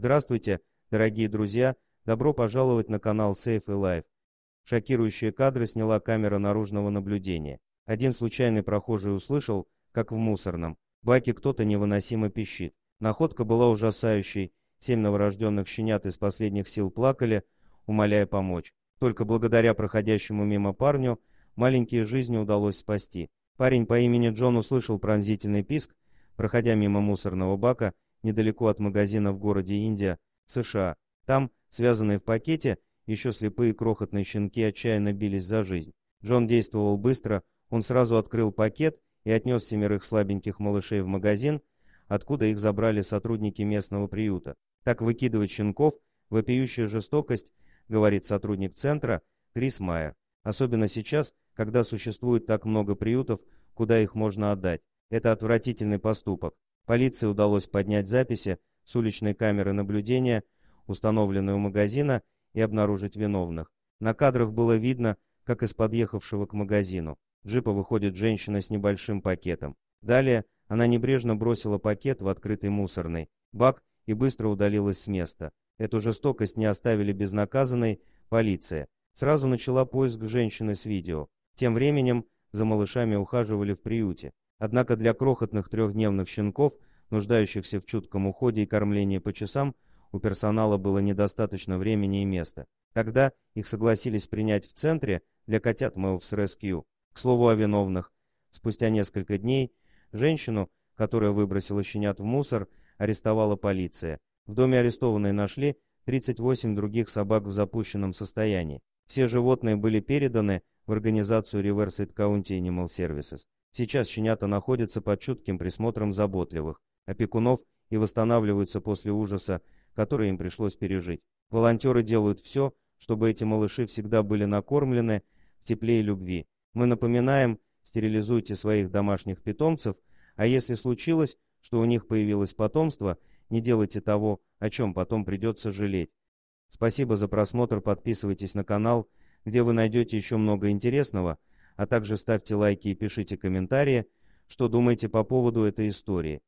Здравствуйте, дорогие друзья! Добро пожаловать на канал Safe Life. Шокирующие кадры сняла камера наружного наблюдения. Один случайный прохожий услышал, как в мусорном баке кто-то невыносимо пищит. Находка была ужасающей. Семь новорожденных щенят из последних сил плакали, умоляя помочь. Только благодаря проходящему мимо парню маленькие жизни удалось спасти. Парень по имени Джон услышал пронзительный писк, проходя мимо мусорного бака, недалеко от магазина в городе Индия, США. Там, связанные в пакете, еще слепые крохотные щенки отчаянно бились за жизнь. Джон действовал быстро, он сразу открыл пакет и отнес семерых слабеньких малышей в магазин, откуда их забрали сотрудники местного приюта. Так выкидывать щенков – вопиющая жестокость, говорит сотрудник центра Крис Майер. Особенно сейчас, когда существует так много приютов, куда их можно отдать. Это отвратительный поступок. Полиции удалось поднять записи с уличной камеры наблюдения, установленной у магазина, и обнаружить виновных. На кадрах было видно, как из подъехавшего к магазину джипа выходит женщина с небольшим пакетом. Далее она небрежно бросила пакет в открытый мусорный бак и быстро удалилась с места. Эту жестокость не оставили безнаказанной полиция. Сразу начала поиск женщины с видео. Тем временем за малышами ухаживали в приюте. Однако для крохотных трехдневных щенков, нуждающихся в чутком уходе и кормлении по часам, у персонала было недостаточно времени и места. Тогда их согласились принять в центре для котят Мэлфс Rescue. К слову о виновных. Спустя несколько дней женщину, которая выбросила щенят в мусор, арестовала полиция. В доме арестованной нашли 38 других собак в запущенном состоянии. Все животные были переданы в организацию Riverside County Animal Services. Сейчас щенята находятся под чутким присмотром заботливых, опекунов и восстанавливаются после ужаса, который им пришлось пережить. Волонтеры делают все, чтобы эти малыши всегда были накормлены в тепле и любви. Мы напоминаем, стерилизуйте своих домашних питомцев, а если случилось, что у них появилось потомство, не делайте того, о чем потом придется жалеть. Спасибо за просмотр, подписывайтесь на канал, где вы найдете еще много интересного – а также ставьте лайки и пишите комментарии, что думаете по поводу этой истории.